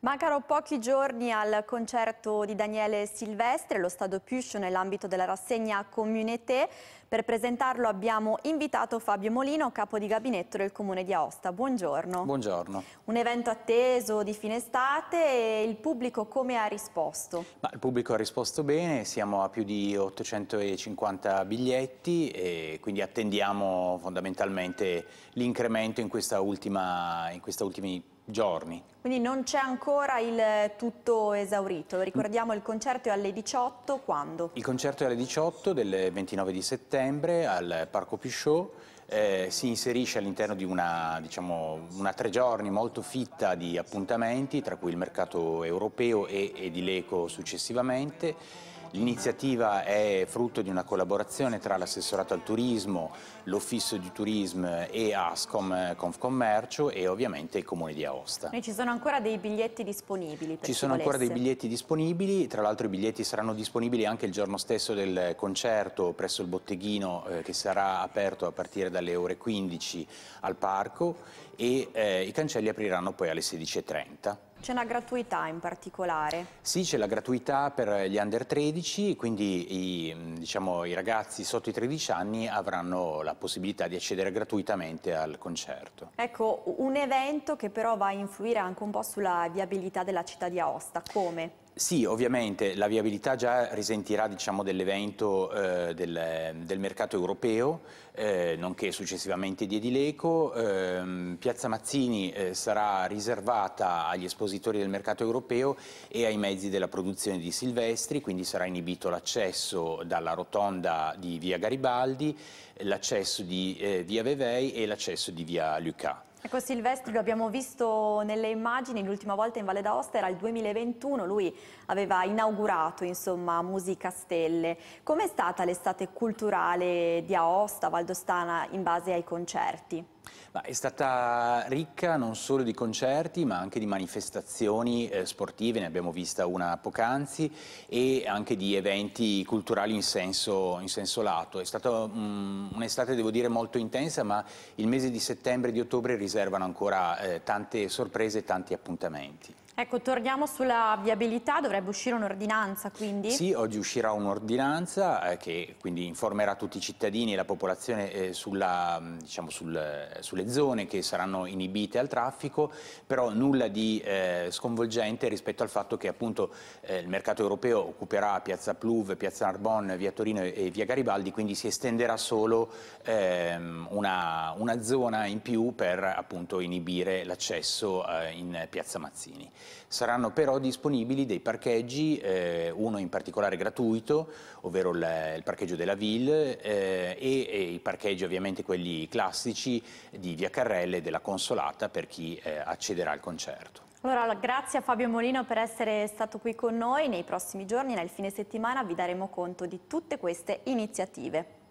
Mancano pochi giorni al concerto di Daniele Silvestre, lo Stadio Piuscio nell'ambito della rassegna Communauté. Per presentarlo abbiamo invitato Fabio Molino, capo di gabinetto del Comune di Aosta. Buongiorno. Buongiorno. Un evento atteso di fine estate e il pubblico come ha risposto? Ma il pubblico ha risposto bene, siamo a più di 850 biglietti e quindi attendiamo fondamentalmente l'incremento in questa ultima, in questa ultima giorni. Quindi non c'è ancora il tutto esaurito, ricordiamo il concerto è alle 18, quando? Il concerto è alle 18 del 29 di settembre al Parco Pichot, eh, si inserisce all'interno di una, diciamo, una, tre giorni molto fitta di appuntamenti, tra cui il mercato europeo e, e di l'eco successivamente, L'iniziativa è frutto di una collaborazione tra l'assessorato al turismo, l'ufficio di turismo e Ascom eh, Confcommercio e ovviamente il comune di Aosta. E ci sono ancora dei biglietti disponibili? ci sono volesse. ancora dei biglietti disponibili, tra l'altro i biglietti saranno disponibili anche il giorno stesso del concerto presso il botteghino eh, che sarà aperto a partire dalle ore 15 al parco e eh, i cancelli apriranno poi alle 16.30. C'è una gratuità in particolare? Sì, c'è la gratuità per gli under 13, quindi i, diciamo, i ragazzi sotto i 13 anni avranno la possibilità di accedere gratuitamente al concerto. Ecco, un evento che però va a influire anche un po' sulla viabilità della città di Aosta, come? Sì, ovviamente la viabilità già risentirà diciamo, dell'evento eh, del, del, mercato europeo, eh, nonché successivamente di Edileco. Eh, Piazza Mazzini eh, sarà riservata agli espositori del mercato europeo e ai mezzi della produzione di Silvestri, quindi sarà inibito l'accesso dalla rotonda di via Garibaldi, l'accesso di eh, via Vevei e l'accesso di via Lucca. Ecco Silvestri, lo abbiamo visto nelle immagini, l'ultima volta in Valle d'Aosta era il 2021, lui aveva inaugurato insomma Musica Stelle. Com'è stata l'estate culturale di Aosta, Valdostana, in base ai concerti? Ma è stata ricca non solo di concerti ma anche di manifestazioni eh, sportive, ne abbiamo vista una poc'anzi, e anche di eventi culturali in senso, in senso lato. È stata mm, un'estate, devo dire, molto intensa, ma il mese di settembre e di ottobre riservano ancora eh, tante sorprese e tanti appuntamenti. Ecco, torniamo sulla viabilità, dovrebbe uscire un'ordinanza quindi? Sì, oggi uscirà un'ordinanza eh, che quindi informerà tutti i cittadini e la popolazione eh, sulla, mm, diciamo, sul, eh, sulle zone che saranno inibite al traffico, però nulla di eh, sconvolgente rispetto al fatto che appunto eh, il mercato europeo occuperà Piazza Pluv, Piazza Narbonne, Via Torino e Via Garibaldi, quindi si estenderà solo ehm, una, una, zona in più per appunto inibire l'accesso eh, in Piazza Mazzini. Saranno però disponibili dei parcheggi, eh, uno in particolare gratuito, ovvero il, il parcheggio della Ville eh, e, e, i parcheggi ovviamente quelli classici di Via Carrelle e della Consolata per chi eh, accederà al concerto. Allora, grazie a Fabio Molino per essere stato qui con noi. Nei prossimi giorni, nel fine settimana, vi daremo conto di tutte queste iniziative.